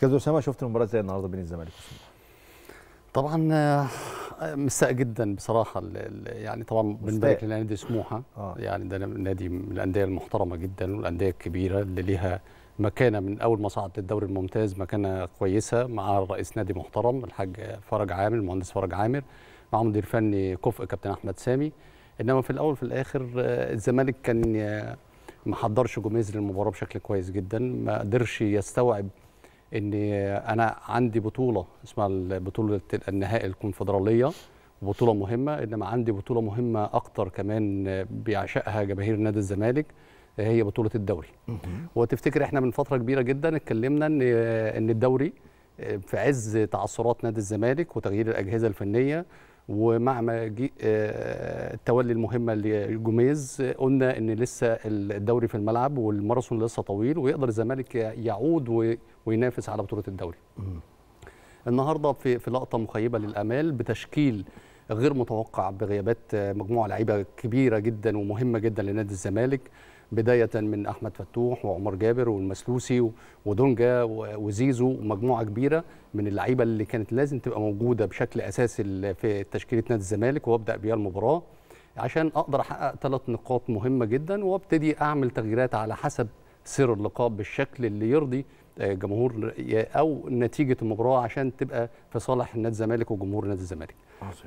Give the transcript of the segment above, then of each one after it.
كابتن اسامه شفت المباراه ازاي النهارده بين الزمالك والسموحه؟ طبعا آه، مستاء جدا بصراحه يعني طبعا بنبارك لنادي سموحه آه. يعني ده نادي من الانديه المحترمه جدا والانديه الكبيره اللي ليها مكانه من اول ما صعدت الدوري الممتاز مكانه كويسه مع رئيس نادي محترم الحاج فرج عامر المهندس فرج عامر مع مدير فني كفء كابتن احمد سامي انما في الاول وفي الاخر آه، الزمالك كان آه، ما حضرش جوميز للمباراه بشكل كويس جدا ما قدرش يستوعب ان انا عندي بطوله اسمها بطوله النهائي الكونفدراليه بطوله مهمه انما عندي بطوله مهمه اكتر كمان بيعشقها جماهير نادي الزمالك هي بطوله الدوري وتفتكر احنا من فتره كبيره جدا اتكلمنا ان ان الدوري في عز تعثرات نادي الزمالك وتغيير الاجهزه الفنيه ومع جي آه، تولي المهمه لجوميز قلنا ان لسه الدوري في الملعب والماراثون لسه طويل ويقدر الزمالك يعود وينافس على بطوله الدوري. النهارده في في لقطه مخيبه للامال بتشكيل غير متوقع بغيابات مجموعه لعيبه كبيره جدا ومهمه جدا لنادي الزمالك بداية من أحمد فتوح وعمر جابر والمسلوسي ودونجا وزيزو ومجموعة كبيرة من اللعيبة اللي كانت لازم تبقى موجودة بشكل أساسي في تشكيلة نادي الزمالك وأبدأ بيها المباراة عشان أقدر أحقق ثلاث نقاط مهمة جدا وأبتدي أعمل تغييرات على حسب سير اللقاء بالشكل اللي يرضي جمهور او نتيجه المباراه عشان تبقى في صالح نادي الزمالك وجمهور نادي الزمالك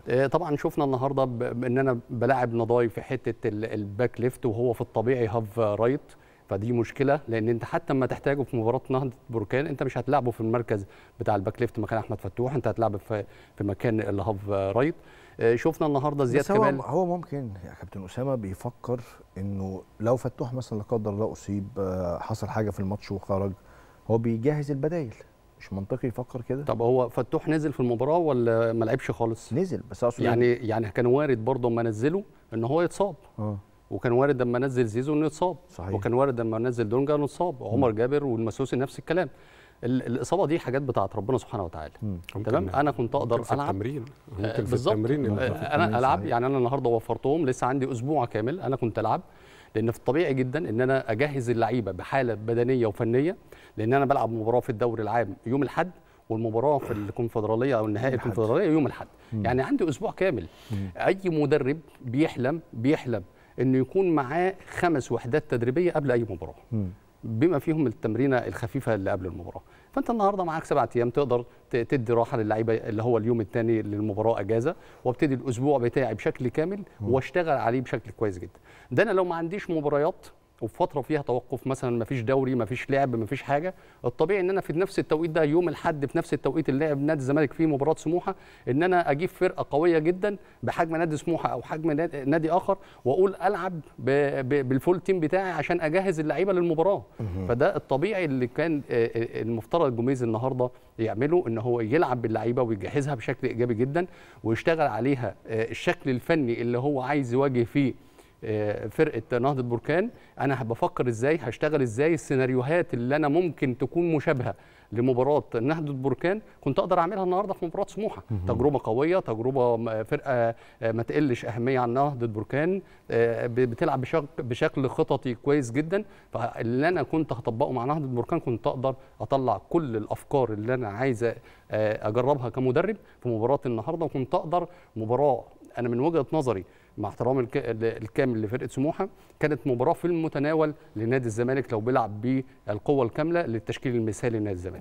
آه، طبعا شفنا النهارده ان انا بلاعب نضاي في حته الباك ليفت وهو في الطبيعي هاف رايت فدي مشكله لان انت حتى لما تحتاجه في مباراه نهضه بركان انت مش هتلعبه في المركز بتاع الباك ليفت مكان احمد فتوح انت هتلعبه في مكان الهاف آه، رايت شفنا النهارده زياد كمال هو ممكن يا كابتن اسامه بيفكر انه لو فتوح مثلا لا قدر الله اصيب آه، حصل حاجه في الماتش وخرج هو بيجهز البدايل مش منطقي يفكر كده طب هو فتوح نزل في المباراه ولا ما لعبش خالص نزل بس اقصد يعني يعني كان وارد برضه اما نزله ان هو يتصاب اه وكان وارد لما نزل زيزو انه يتصاب صحيح. وكان وارد لما نزل دونجا انه يتصاب عمر جابر والمسوسي نفس الكلام الاصابه دي حاجات بتاعت ربنا سبحانه وتعالى تمام انا كنت اقدر العب آه، في التمرين ممكن في آه، التمرين انا العب يعني انا النهارده وفرتهم لسه عندي اسبوع كامل انا كنت العب لان في الطبيعي جدا ان انا اجهز اللعيبه بحاله بدنيه وفنيه لان انا بلعب مباراه في الدوري العام يوم الاحد والمباراه في الكونفدراليه او النهائي الكونفدراليه يوم الاحد يعني عندي اسبوع كامل مم. اي مدرب بيحلم بيحلم انه يكون معاه خمس وحدات تدريبيه قبل اي مباراه مم. بما فيهم التمرينه الخفيفه اللي قبل المباراه فانت النهارده معاك سبعة ايام تقدر تدي راحه للعيبه اللي هو اليوم الثاني للمباراه اجازه وابتدي الاسبوع بتاعي بشكل كامل واشتغل عليه بشكل كويس جدا ده انا لو ما عنديش مباريات وفي فتره فيها توقف مثلا ما فيش دوري ما فيش لعب ما فيش حاجه الطبيعي ان انا في نفس التوقيت ده يوم الاحد في نفس التوقيت اللي لعب نادي الزمالك فيه مباراه سموحه ان انا اجيب فرقه قويه جدا بحجم نادي سموحه او حجم نادي اخر واقول العب بالفول تيم بتاعي عشان اجهز اللعيبه للمباراه فده الطبيعي اللي كان المفترض جوميز النهارده يعمله ان هو يلعب باللعيبه ويجهزها بشكل ايجابي جدا ويشتغل عليها الشكل الفني اللي هو عايز يواجه فيه فرقه نهضه بركان انا بفكر ازاي هشتغل ازاي السيناريوهات اللي انا ممكن تكون مشابهه لمباراه نهضه بركان كنت اقدر اعملها النهارده في مباراه سموحه تجربه قويه تجربه فرقه آه، ما تقلش اهميه عن نهضه بركان آه، بتلعب بشكل خططي كويس جدا فاللي انا كنت هطبقه مع نهضه بركان كنت اقدر اطلع كل الافكار اللي انا عايز آه، اجربها كمدرب في مباراه النهارده وكنت اقدر مباراه انا من وجهه نظري مع احترام الكامل لفرقه سموحه كانت مباراه في المتناول لنادي الزمالك لو بيلعب بالقوه الكامله للتشكيل المثالي لنادي الزمالك